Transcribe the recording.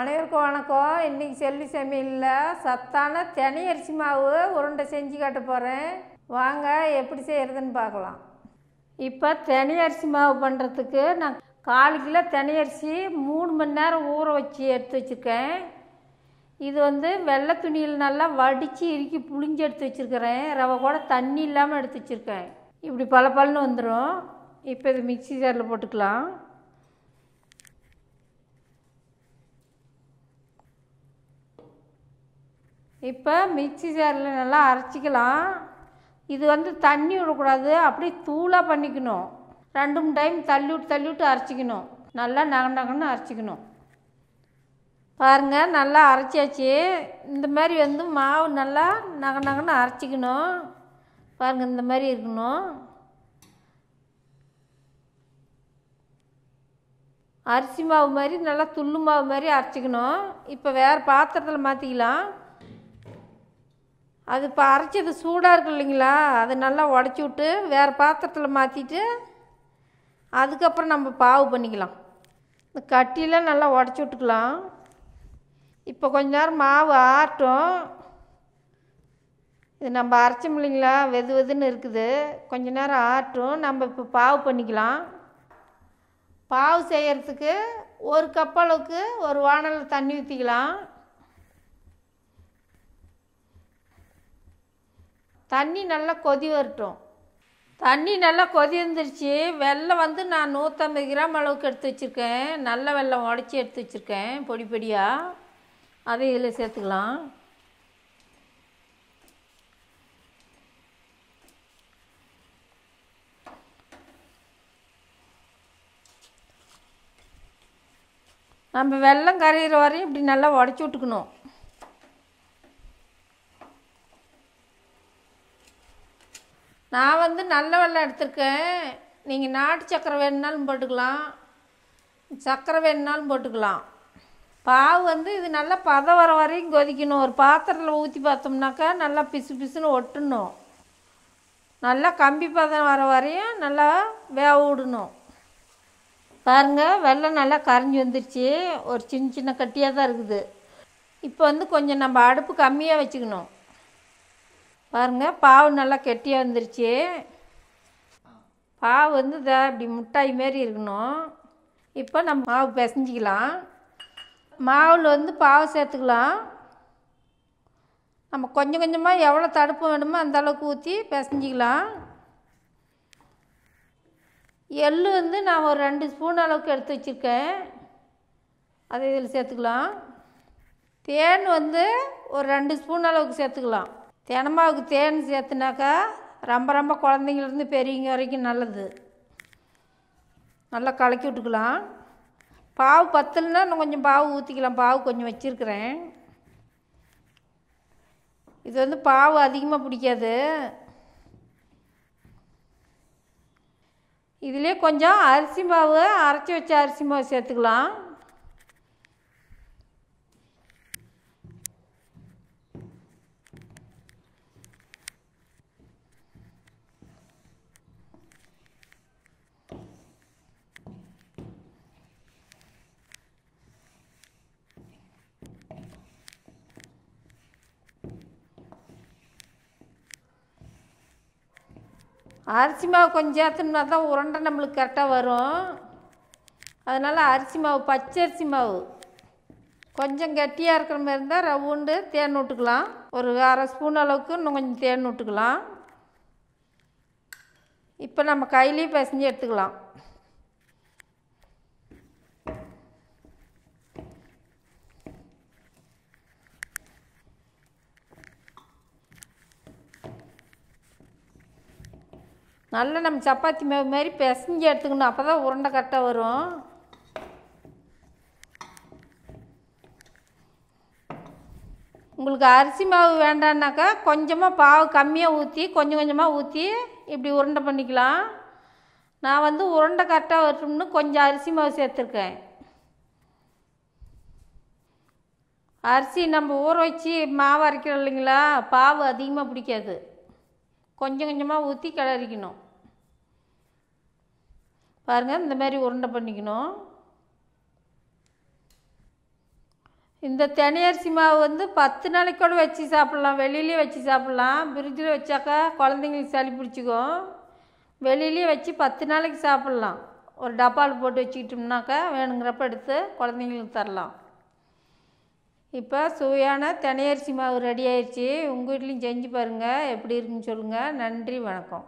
அனைவருக்கும் வணக்கம் இன்றைக்கி செல்வி சமையலில் சத்தான தனி அரிசி மாவு உருண்டை செஞ்சு காட்ட போகிறேன் வாங்க எப்படி செய்கிறதுன்னு பார்க்கலாம் இப்போ தனி அரிசி மாவு பண்ணுறதுக்கு நான் காலு கிலோ தனி அரிசி மூணு மணி நேரம் ஊற வச்சு எடுத்து வச்சுருக்கேன் இது வந்து வெள்ளை துணியில் நல்லா வடித்து இறுக்கி புளிஞ்சு எடுத்து வச்சுருக்கிறேன் ரவை கூட தண்ணி இல்லாமல் எடுத்து வச்சுருக்கேன் இப்படி பல பலன்னு வந்துடும் இப்போ இது மிக்சி ஜாரில் போட்டுக்கலாம் இப்போ மிக்சி ஜாரில் நல்லா அரைச்சிக்கலாம் இது வந்து தண்ணி விடக்கூடாது அப்படியே தூளாக பண்ணிக்கணும் ரெண்டு மூணு டைம் தள்ளி விட்டு தள்ளி விட்டு அரைச்சிக்கணும் நல்லா நக நகன்னு அரைச்சிக்கணும் பாருங்கள் நல்லா அரைச்சாச்சு இந்த மாதிரி வந்து மாவு நல்லா நக நகன்னு அரைச்சிக்கணும் பாருங்கள் இந்த மாதிரி இருக்கணும் அரிசி மாவு மாதிரி நல்லா துள்ளு மாவு மாதிரி அரைச்சிக்கணும் இப்போ வேறு பாத்திரத்தில் மாற்றிக்கலாம் அது இப்போ அரைச்சது சூடாக இருக்கு இல்லைங்களா அது நல்லா உடச்சி விட்டு வேறு பாத்திரத்தில் மாற்றிட்டு அதுக்கப்புறம் நம்ம பாவு பண்ணிக்கலாம் இந்த கட்டியெலாம் நல்லா உடச்சி விட்டுக்கலாம் இப்போ கொஞ்ச நேரம் மாவு ஆட்டும் இது நம்ம அரைச்சோம் இல்லைங்களா வெது வெதுன்னு இருக்குது கொஞ்ச நேரம் ஆட்டும் நம்ம இப்போ பாவு பண்ணிக்கலாம் பாவு செய்கிறதுக்கு ஒரு கப்பளவுக்கு ஒரு வானலில் தண்ணி ஊற்றிக்கலாம் தண்ணி நல்லா கொதி வரட்டும் தண்ணி நல்லா கொதி வந்துருச்சு வெள்ளம் வந்து நான் நூற்றம்பது கிராம் அளவுக்கு எடுத்து வச்சுருக்கேன் நல்ல வெள்ளம் உடச்சி எடுத்து வச்சுருக்கேன் பொடி பொடியாக அதை இதில் சேர்த்துக்கலாம் நம்ம வெள்ளம் கரையிற வரையும் இப்படி நல்லா உடச்சி விட்டுக்கணும் நான் வந்து நல்ல வெள்ளம் எடுத்திருக்கேன் நீங்கள் நாட்டு சக்கரை வேணுனாலும் போட்டுக்கலாம் சக்கரை வேணுனாலும் போட்டுக்கலாம் பாவு வந்து இது நல்லா பதம் வர வரையும் கொதிக்கணும் ஒரு பாத்திரத்தில் ஊற்றி பார்த்தோம்னாக்கா நல்லா பிசு பிசுன்னு ஒட்டணும் நல்லா கம்பி பதம் வர வரையும் நல்லா வேக விடணும் பாருங்கள் வெள்ளம் நல்லா கரைஞ்சி வந்துருச்சு ஒரு சின்ன சின்ன கட்டியாக தான் இருக்குது இப்போ வந்து கொஞ்சம் நம்ம அடுப்பு கம்மியாக வச்சுக்கணும் பாருங்கள் பாவு நல்லா கெட்டியாக இருந்துருச்சு பாவு வந்து இதை இப்படி முட்டாய் மாரி இருக்கணும் இப்போ நம்ம மாவு பிசைஞ்சிக்கலாம் மாவில் வந்து பாவு சேர்த்துக்கலாம் நம்ம கொஞ்சம் கொஞ்சமாக எவ்வளோ தடுப்பு வேணுமோ அந்தளவுக்கு ஊற்றி பிசைஞ்சிக்கலாம் எள் வந்து நான் ஒரு ரெண்டு ஸ்பூன் அளவுக்கு எடுத்து வச்சுருக்கேன் அதை இதில் சேர்த்துக்கலாம் தேன் வந்து ஒரு ரெண்டு ஸ்பூன் அளவுக்கு சேர்த்துக்கலாம் தினமாவுக்கு தேன் சேர்த்துனாக்கா ரொம்ப ரொம்ப குழந்தைங்கள்லேருந்து பெரியவங்க வரைக்கும் நல்லது நல்லா கலக்கி விட்டுக்கலாம் பாவு பத்தலைன்னா இன்னும் கொஞ்சம் பாவு ஊற்றிக்கலாம் பாவு கொஞ்சம் வச்சுருக்கிறேன் இது வந்து பாவு அதிகமாக பிடிக்காது இதிலே கொஞ்சம் அரிசி மாவு அரைச்சி வச்ச அரிசி மாவு சேர்த்துக்கலாம் அரிசி மாவு கொஞ்சம் ஏற்றுனா தான் உருண்டை நம்மளுக்கு கரெக்டாக வரும் அதனால் அரிசி மாவு பச்சரிசி மாவு கொஞ்சம் கெட்டியாக இருக்கிற மாதிரி இருந்தால் ரவுண்டு தேன் விட்டுக்கலாம் ஒரு அரை ஸ்பூன் அளவுக்கு இன்னும் கொஞ்சம் தேன் விட்டுக்கலாம் இப்போ நம்ம கையிலையும் பிசஞ்சு எடுத்துக்கலாம் நல்லா நம்ம சப்பாத்தி மாவு மாதிரி பிசைஞ்சு எடுத்துக்கணும் அப்போ தான் உருண்டை கரெக்டாக வரும் உங்களுக்கு அரிசி மாவு வேண்டான்னாக்கா கொஞ்சமாக பாவு கம்மியாக ஊற்றி கொஞ்சம் கொஞ்சமாக ஊற்றி இப்படி உருண்டை பண்ணிக்கலாம் நான் வந்து உருண்டை கரெக்டாக வரட்டும்னு கொஞ்சம் அரிசி மாவு சேர்த்துருக்கேன் அரிசி நம்ம ஊற வச்சு மாவு அரைக்கிறோம் இல்லைங்களா பாவு அதிகமாக பிடிக்காது கொஞ்சம் கொஞ்சமாக ஊற்றி கிளறிக்கணும் பாருங்கள் இந்த மாதிரி உருண்டை பண்ணிக்கணும் இந்த தனியரிசி மாவு வந்து பத்து நாளைக்கு கூட வச்சு சாப்பிட்லாம் வெளியிலேயே வச்சு சாப்பிட்லாம் பிரிட்ஜில் வச்சாக்கா குழந்தைங்களுக்கு சளி பிடிச்சிக்கும் வெளியிலேயே வச்சு பத்து நாளைக்கு சாப்பிட்லாம் ஒரு டப்பாவில் போட்டு வச்சுக்கிட்டோம்னாக்கா வேணுங்கிறப்ப எடுத்து குழந்தைங்களுக்கு தரலாம் இப்போ சுவையான தனியரிசி மாவு ரெடி ஆயிடுச்சு உங்கள் வீட்லேயும் செஞ்சு பாருங்கள் எப்படி இருக்குன்னு சொல்லுங்கள் நன்றி வணக்கம்